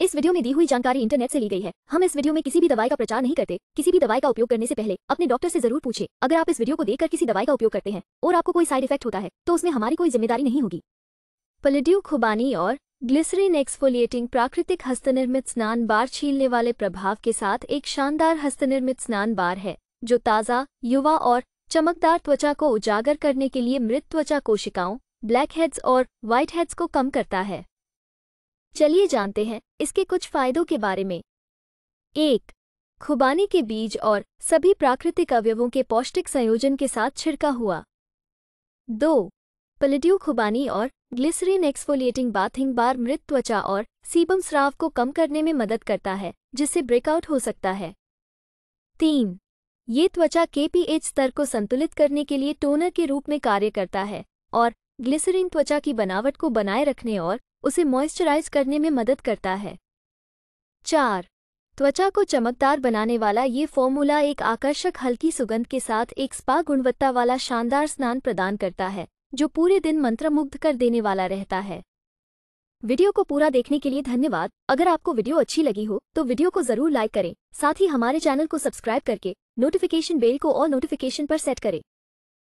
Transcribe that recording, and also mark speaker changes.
Speaker 1: इस वीडियो में दी हुई जानकारी इंटरनेट से ली गई है हम इस वीडियो में किसी भी दवाई का प्रचार नहीं करते किसी भी दवाई का उपयोग करने से पहले अपने डॉक्टर से जरूर पूछे अगर आप इस वीडियो को देखकर किसी दवाई का उपयोग करते हैं और आपको कोई साइड इफेक्ट होता है तो उसमें हमारी कोई जिम्मेदारी नहीं होगी पलिड्यू खुबानी और ग्लिसरीन एक्सफोलिएटिंग प्राकृतिक हस्तनिर्मित स्नान बार छीलने वाले प्रभाव के साथ एक शानदार हस्तनिर्मित स्नान बार है जो ताज़ा युवा और चमकदार त्वचा को उजागर करने के लिए मृत त्वचा कोशिकाओं ब्लैक हेड्स और व्हाइट हेड्स को कम करता है चलिए जानते हैं इसके कुछ फायदों के बारे में एक खुबानी के बीज और सभी प्राकृतिक अवयवों के पौष्टिक संयोजन के साथ छिड़का हुआ दो पलिड्यू खुबानी और ग्लिसरीन एक्सफोलिएटिंग बाथिंग बार मृत त्वचा और सीबम स्राव को कम करने में मदद करता है जिससे ब्रेकआउट हो सकता है तीन ये त्वचा के पीएच स्तर को संतुलित करने के लिए टोनर के रूप में कार्य करता है और ग्लिसरीन त्वचा की बनावट को बनाए रखने और उसे मॉइस्चराइज करने में मदद करता है चार त्वचा को चमकदार बनाने वाला ये फॉर्मूला एक आकर्षक हल्की सुगंध के साथ एक स्पा गुणवत्ता वाला शानदार स्नान प्रदान करता है जो पूरे दिन मंत्रमुग्ध कर देने वाला रहता है वीडियो को पूरा देखने के लिए धन्यवाद अगर आपको वीडियो अच्छी लगी हो तो वीडियो को जरूर लाइक करें साथ ही हमारे चैनल को सब्सक्राइब करके नोटिफिकेशन बेल को और नोटिफिकेशन पर सेट करें